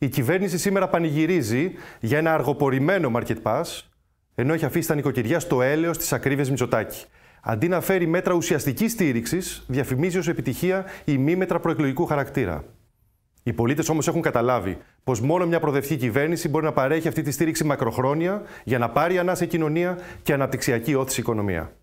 Η κυβέρνηση σήμερα πανηγυρίζει για ένα αργοπορημένο market pass, ενώ έχει αφήσει τα νοικοκυριά στο έλεος της ακρίβειας Μητσοτάκη. Αντί να φέρει μέτρα ουσιαστικής στήριξης, διαφημίζει ως επιτυχία ημίμετρα προεκλογικού χαρακτήρα. Οι πολίτες όμως έχουν καταλάβει πως μόνο μια προοδευτική κυβέρνηση μπορεί να παρέχει αυτή τη στήριξη μακροχρόνια για να πάρει ανάσα κοινωνία και αναπτυξιακή όθηση οικονομία.